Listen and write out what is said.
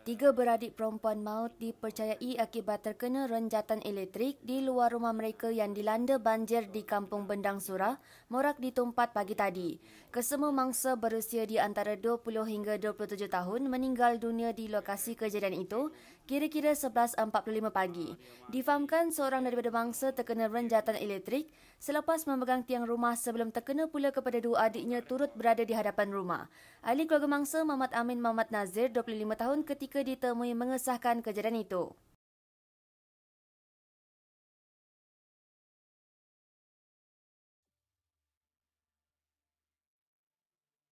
Tiga beradik perempuan maut dipercayai akibat terkena renjatan elektrik di luar rumah mereka yang dilanda banjir di Kampung Bendang Surah, Morak ditumpat pagi tadi. Kesemua mangsa berusia di antara 20 hingga 27 tahun meninggal dunia di lokasi kejadian itu kira-kira 11.45 pagi. Difahamkan seorang daripada mangsa terkena renjatan elektrik selepas memegang tiang rumah sebelum terkena pula kepada dua adiknya turut berada di hadapan rumah. Ahli keluarga mangsa Mamat Amin Mamat Nazir, 25 tahun ketika ditemui mengesahkan kejadian itu.